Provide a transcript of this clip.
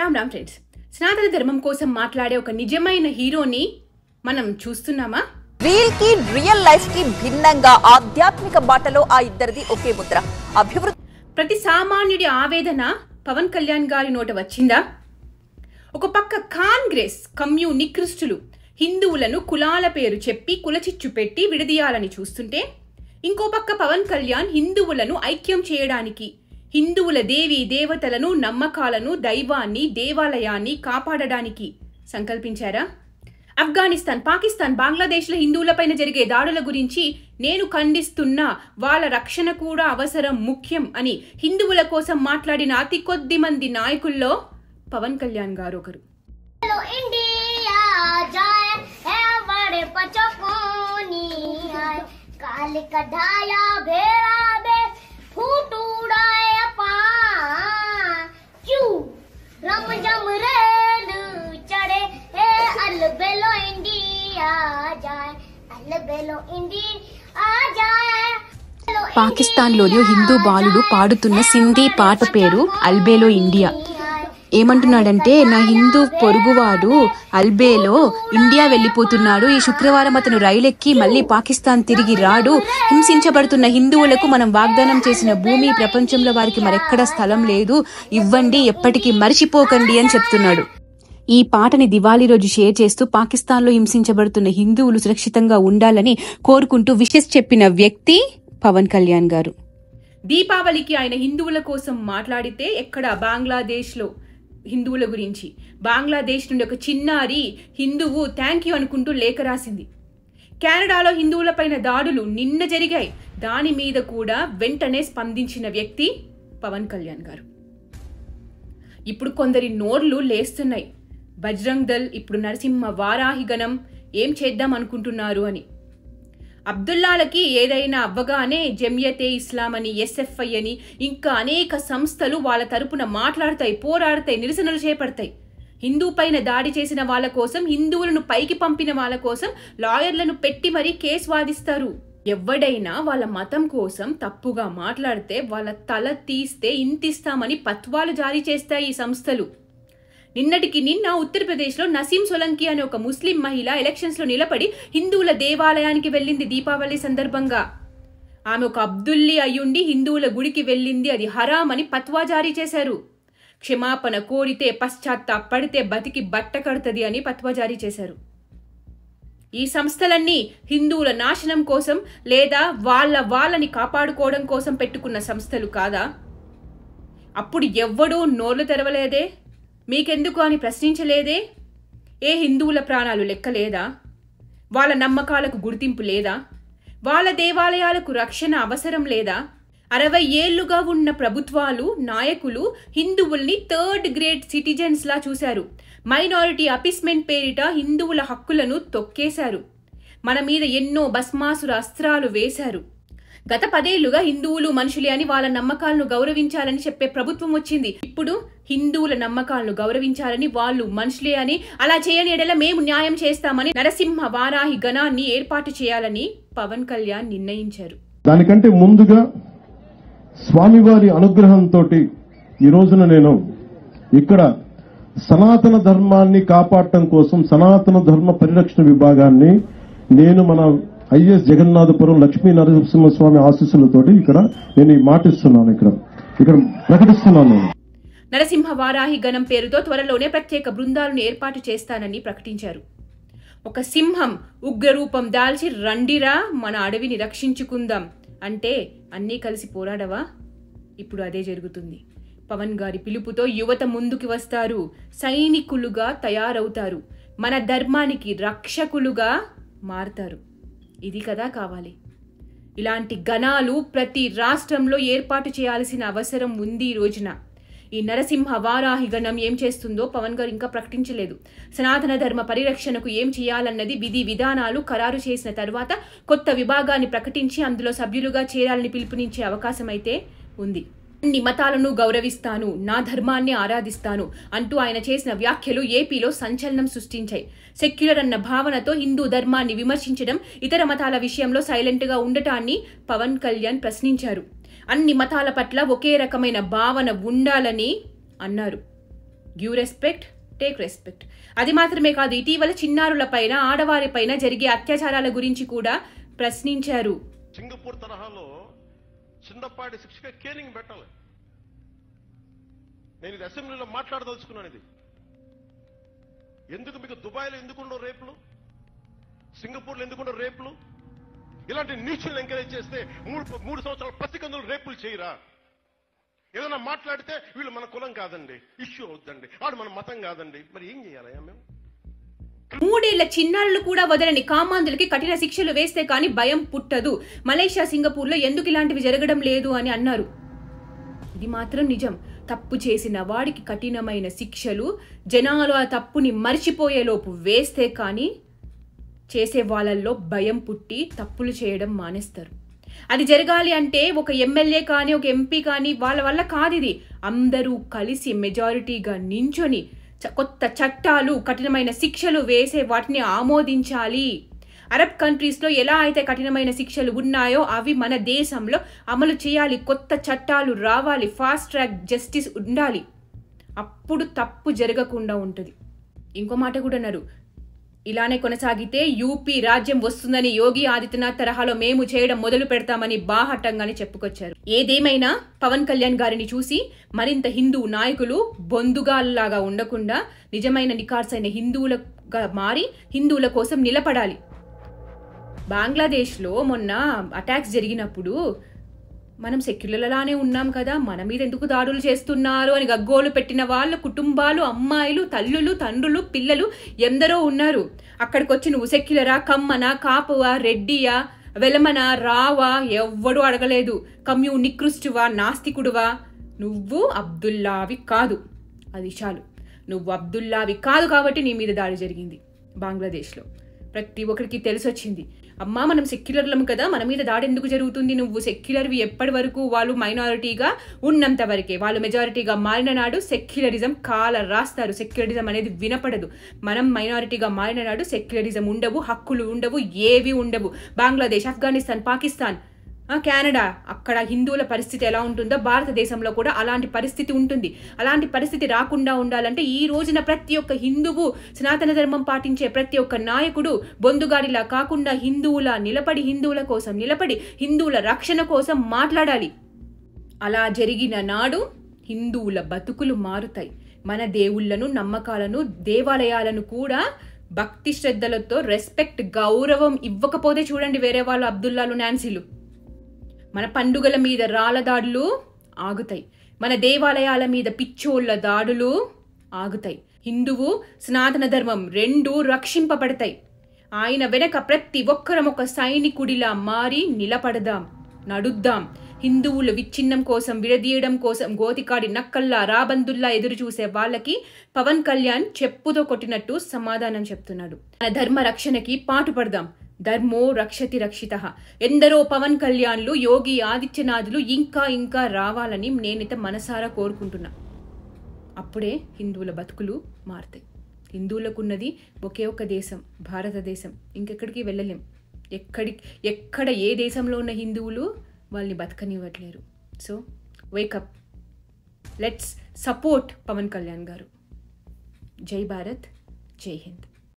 Ram Ram friends సనాతన ధర్మం కోసం మాట్లాడే ఒక నిజమైన హీరోని మనం చూస్తున్నామా రియల్ కి రియల్ లైఫ్ కి భిన్నంగా ఆధ్యాత్మిక బాటలో ఆ ఇద్దరిది ఒకే ముద్ర అభివృద్ధి ప్రతి సామాన్యుడి ఆవేదన పవన్ కళ్యాణ్ గారి నోట వచ్చిందా ఒక పక్క కాంగ్రెస్ కమ్యూ నికృష్టులు హిందువులను కులాల పేరు చెప్పి కులచిచ్చు పెట్టి విడదీయాలని చూస్తుంటే ఇంకో పక్క పవన్ కళ్యాణ్ హిందువులను ఐక్యం చేయడానికి హిందువుల దేవి దేవతలను నమ్మకాలను దైవాన్ని దేవాలయాన్ని కాపాడడానికి సంకల్పించారా ఆఫ్ఘనిస్తాన్ పాకిస్తాన్ బంగ్లాదేశ్ల హిందువులపైన జరిగే దాడుల గురించి నేను ఖండిస్తున్నా వాళ్ళ రక్షణ కూడా అవసరం ముఖ్యం అని హిందువుల కోసం మాట్లాడిన అతి కొద్ది మంది నాయకుల్లో పవన్ కళ్యాణ్ గారు ఒకరు పాకిస్తాన్లోని హిందూ బాలుడు పాడుతున్న సింధీ పాట పేరు అల్బేలో ఇండియా ఏమంటున్నాడంటే నా హిందూ పొరుగువాడు అల్బేలో ఇండియా వెళ్ళిపోతున్నాడు ఈ శుక్రవారం అతను రైలెక్కి మళ్ళీ పాకిస్తాన్ తిరిగి రాడు హింసించబడుతున్న హిందువులకు మనం వాగ్దానం చేసిన భూమి ప్రపంచంలో వారికి మరెక్కడ స్థలం లేదు ఇవ్వండి ఎప్పటికీ మర్చిపోకండి అని చెప్తున్నాడు ఈ పాటని దివాళీ రోజు షేర్ చేస్తూ పాకిస్తాన్లో హింసించబడుతున్న హిందువులు సురక్షితంగా ఉండాలని కోరుకుంటూ విషెస్ చెప్పిన వ్యక్తి పవన్ కళ్యాణ్ గారు దీపావళికి ఆయన హిందువుల కోసం మాట్లాడితే ఎక్కడ బంగ్లాదేశ్లో హిందువుల గురించి బంగ్లాదేశ్ నుండి ఒక చిన్నారి హిందువు థ్యాంక్ యూ అనుకుంటూ లేఖ రాసింది కెనడాలో హిందువులపైన దాడులు నిన్న జరిగాయి దాని మీద కూడా వెంటనే స్పందించిన వ్యక్తి పవన్ కళ్యాణ్ గారు ఇప్పుడు కొందరి నోర్లు లేస్తున్నాయి బజరంగ్ దల్ ఇప్పుడు నరసింహ వారాహిగణం ఏం చేద్దాం అనుకుంటున్నారు అని అబ్దుల్లాలకి ఏదైనా అవ్వగానే జమ్యతే ఇస్లాం అని ఎస్ఎఫ్ఐ అని ఇంకా అనేక సంస్థలు వాళ్ళ తరపున మాట్లాడతాయి పోరాడతాయి నిరసనలు చేపడతాయి హిందూ పైన దాడి చేసిన వాళ్ళ కోసం హిందువులను పైకి పంపిన వాళ్ళ కోసం లాయర్లను పెట్టి మరీ కేసు వాదిస్తారు ఎవడైనా వాళ్ళ మతం కోసం తప్పుగా మాట్లాడితే వాళ్ళ తల తీస్తే ఇంతిస్తామని పత్వాలు జారీ చేస్తాయి ఈ సంస్థలు నిన్నటికి నిన్న ఉత్తరప్రదేశ్లో నసీం సోలంకి అనే ఒక ముస్లిం మహిళ ఎలక్షన్స్లో నిలబడి హిందువుల దేవాలయానికి వెళ్ళింది దీపావళి సందర్భంగా ఆమె ఒక అబ్దుల్లి అయ్యుండి హిందువుల గుడికి వెళ్ళింది అది హరామని అని పత్వా జారీ చేశారు క్షమాపణ కోరితే పశ్చాత్తాపడితే బతికి బట్ట కడుతుంది అని పత్వా జారీ చేశారు ఈ సంస్థలన్నీ హిందువుల నాశనం కోసం లేదా వాళ్ళ వాళ్ళని కాపాడుకోవడం కోసం పెట్టుకున్న సంస్థలు కాదా అప్పుడు ఎవ్వడూ నోర్లు తెరవలేదే మీకెందుకు అని ప్రశ్నించలేదే ఏ హిందువుల ప్రాణాలు లెక్కలేదా వాళ్ళ నమ్మకాలకు గుర్తింపు లేదా వాళ్ళ దేవాలయాలకు రక్షణ అవసరం లేదా అరవై ఏళ్లుగా ఉన్న ప్రభుత్వాలు నాయకులు హిందువుల్ని థర్డ్ గ్రేడ్ సిటిజన్స్లా చూశారు మైనారిటీ అపిస్మెంట్ పేరిట హిందువుల హక్కులను తొక్కేశారు మన మీద ఎన్నో భస్మాసుర అస్త్రాలు వేశారు గత పదేళ్లుగా హిందువులు మనుషులే అని వాళ్ళ నమ్మకాలను గౌరవించాలని చెప్పే ప్రభుత్వం వచ్చింది ఇప్పుడు హిందువుల నమ్మకాలను గౌరవించాలని వాళ్ళు మనుషులే అని అలా చేయని ఎడల మేము న్యాయం చేస్తామని నరసింహ వారాహి గణాన్ని ఏర్పాటు చేయాలని పవన్ కళ్యాణ్ నిర్ణయించారు దానికంటే ముందుగా స్వామివారి అనుగ్రహంతో ఈ రోజున నేను ఇక్కడ సనాతన ధర్మాన్ని కాపాడటం కోసం సనాతన ధర్మ పరిరక్షణ విభాగాన్ని నేను మన ఐఎస్ జగన్నాథపురం లక్ష్మీ నరసింహస్వామి ఆశీస్సులతోటి ఇక్కడ నేను ఈ మాటిస్తున్నాను ఇక్కడ ఇక్కడ ప్రకటిస్తున్నాను నేను నరసింహ వారాహి గణం పేరుతో త్వరలోనే ప్రత్యేక బృందాలను ఏర్పాటు చేస్తానని ప్రకటించారు ఒక సింహం ఉగ్రరూపం దాల్చి రండిరా మన అడవిని రక్షించుకుందాం అంటే అన్నీ కలిసి పోరాడవా ఇప్పుడు అదే జరుగుతుంది పవన్ గారి పిలుపుతో యువత ముందుకు వస్తారు సైనికులుగా తయారవుతారు మన ధర్మానికి రక్షకులుగా మారతారు ఇది కదా కావాలి ఇలాంటి గణాలు ప్రతి రాష్ట్రంలో ఏర్పాటు చేయాల్సిన అవసరం ఉంది ఈ రోజున ఈ నరసింహ వారాహి గణం ఏం చేస్తుందో పవన్ గారు ఇంకా ప్రకటించలేదు సనాతన ధర్మ పరిరక్షణకు ఏం చేయాలన్నది విధి విధానాలు ఖరారు చేసిన తర్వాత కొత్త విభాగాన్ని ప్రకటించి అందులో సభ్యులుగా చేరాలని పిలుపునిచ్చే అవకాశం అయితే ఉంది అన్ని మతాలను గౌరవిస్తాను నా ధర్మాన్ని ఆరాధిస్తాను అంటూ ఆయన చేసిన వ్యాఖ్యలు ఏపీలో సంచలనం సృష్టించాయి సెక్యులర్ అన్న భావనతో హిందూ ధర్మాన్ని విమర్శించడం ఇతర మతాల విషయంలో సైలెంట్గా ఉండటాన్ని పవన్ కళ్యాణ్ ప్రశ్నించారు అన్ని మతాల పట్ల ఒకే రకమైన భావన ఉండాలని అన్నారు గివ్ రెస్పెక్ట్ టేక్ రెస్పెక్ట్ అది మాత్రమే కాదు ఇటీవల చిన్నారుల ఆడవారి పైన జరిగే అత్యాచారాల గురించి కూడా ప్రశ్నించారు సింగపూర్ తరహాలో చిన్నపాటి శిక్షగా కేనింగ్ పెట్టాలి నేను ఇది అసెంబ్లీలో మాట్లాడదలుచుకున్నాను ఇది ఎందుకు మీకు దుబాయ్లో ఎందుకుండో రేపులు సింగపూర్లో ఎందుకుండో రేపులు ఇలాంటి నీచులను ఎంకరేజ్ చేస్తే మూడు మూడు సంవత్సరాల పసికందులు రేపులు చేయరా ఏదైనా మాట్లాడితే వీళ్ళు మన కులం కాదండి ఇష్యూ అవుద్దండి వాడు మన మతం కాదండి మరి ఏం చేయాలయ్యా మేము మూడేళ్ల చిన్నారులు కూడా వదలని కామాంధులకి కఠిన శిక్షలు వేస్తే కానీ భయం పుట్టదు మలేషియా సింగపూర్లో ఎందుకు ఇలాంటివి జరగడం లేదు అని అన్నారు ఇది మాత్రం నిజం తప్పు చేసిన వాడికి కఠినమైన శిక్షలు జనాలు ఆ తప్పుని మర్చిపోయేలోపు వేస్తే కానీ చేసే వాళ్ళల్లో భయం పుట్టి తప్పులు చేయడం మానేస్తారు అది జరగాలి అంటే ఒక ఎమ్మెల్యే కానీ ఒక ఎంపీ కానీ వాళ్ళ వల్ల కాదు ఇది అందరూ కలిసి మెజారిటీగా నించొని కొత్త చట్టాలు కఠినమైన శిక్షలు వేసే వాటిని ఆమోదించాలి అరబ్ కంట్రీస్లో ఎలా అయితే కఠినమైన శిక్షలు ఉన్నాయో అవి మన దేశంలో అమలు చేయాలి కొత్త చట్టాలు రావాలి ఫాస్ట్ ట్రాక్ జస్టిస్ ఉండాలి అప్పుడు తప్పు జరగకుండా ఉంటుంది ఇంకో మాట కూడా అన్నారు ఇలానే కొనసాగితే యూపీ రాజ్యం వస్తుందని యోగి ఆదిత్యనాథ్ తరహాలో మేము చేయడం మొదలు పెడతామని బాహటంగానే చెప్పుకొచ్చారు ఏదేమైనా పవన్ కళ్యాణ్ గారిని చూసి మరింత హిందూ నాయకులు బొందుగాల్లాగా ఉండకుండా నిజమైన నికార్సైన హిందువులుగా మారి హిందువుల కోసం నిలబడాలి బంగ్లాదేశ్లో మొన్న అటాక్స్ జరిగినప్పుడు మనం సెక్యులర్లానే ఉన్నాం కదా మన మీద ఎందుకు దాడులు చేస్తున్నారు అని గగ్గోలు పెట్టిన వాళ్ళ కుటుంబాలు అమ్మాయిలు తల్లులు తండ్రులు పిల్లలు ఎందరో ఉన్నారు అక్కడికి వచ్చి నువ్వు సెక్యులరా కమ్మనా కాపువా రెడ్డియా వెలమన రావా ఎవ్వడు అడగలేదు కమ్యూ నికృష్టువా నాస్తికుడువా నువ్వు అబ్దుల్లావి కాదు అది చాలు నువ్వు అబ్దుల్లావి కాదు కాబట్టి నీ మీద దాడి జరిగింది బంగ్లాదేశ్లో ప్రతి ఒక్కరికి తెలిసొచ్చింది అమ్మ మనం సెక్యులర్లం కదా మన మీద దాడి ఎందుకు జరుగుతుంది నువ్వు సెక్యులర్వి ఎప్పటి వరకు వాళ్ళు మైనారిటీగా ఉన్నంత వరకే వాళ్ళు మెజారిటీగా మారిన నాడు సెక్యులరిజం కాల రాస్తారు సెక్యులరిజం అనేది వినపడదు మనం మైనారిటీగా మారిన నాడు సెక్యులరిజం ఉండవు హక్కులు ఉండవు ఏవి ఉండవు బంగ్లాదేశ్ ఆఫ్ఘనిస్తాన్ పాకిస్తాన్ కెనడా అక్కడ హిందువుల పరిస్థితి ఎలా ఉంటుందో భారతదేశంలో కూడా అలాంటి పరిస్థితి ఉంటుంది అలాంటి పరిస్థితి రాకుండా ఉండాలంటే ఈ రోజున ప్రతి ఒక్క హిందువు సనాతన ధర్మం పాటించే ప్రతి ఒక్క నాయకుడు బొందుగాడిలా కాకుండా హిందువుల నిలబడి హిందువుల కోసం నిలబడి హిందువుల రక్షణ కోసం మాట్లాడాలి అలా జరిగిన నాడు హిందువుల బతుకులు మారుతాయి మన దేవుళ్లను నమ్మకాలను దేవాలయాలను కూడా భక్తి శ్రద్ధలతో రెస్పెక్ట్ గౌరవం ఇవ్వకపోతే చూడండి వేరే వాళ్ళు అబ్దుల్లాలు నాన్సీలు మన పండుగల మీద రాళ్ళ దాడులు ఆగుతాయి మన దేవాలయాల మీద పిచ్చోళ్ల దాడులు ఆగుతాయి హిందువు సనాతన ధర్మం రెండూ రక్షింపబడతాయి ఆయన వెనక ప్రతి ఒక్కరం ఒక సైనికుడిలా మారి నిలబడదాం నడుద్దాం హిందువులు విచ్ఛిన్నం కోసం విడదీయడం కోసం గోతికాడి నక్కల్లా రాబందుల్లా ఎదురు చూసే వాళ్ళకి పవన్ కళ్యాణ్ చెప్పుతో కొట్టినట్టు సమాధానం చెప్తున్నాడు మన ధర్మ రక్షణకి పాటుపడదాం ధర్మో రక్షతి రక్షిత ఎందరో పవన్ కళ్యాణ్లు యోగి ఆదిత్యనాథులు ఇంకా ఇంకా రావాలని నేనైతే మనసారా కోరుకుంటున్నా అప్పుడే హిందువుల బతుకులు మారుతాయి హిందువులకున్నది ఒకే ఒక దేశం భారతదేశం ఇంకెక్కడికి వెళ్ళలేం ఎక్కడి ఎక్కడ ఏ దేశంలో ఉన్న హిందువులు వాళ్ళని బతకనివ్వట్లేరు so wake up let's support Pawan Kalyan garu Jai Bharat జై హింద్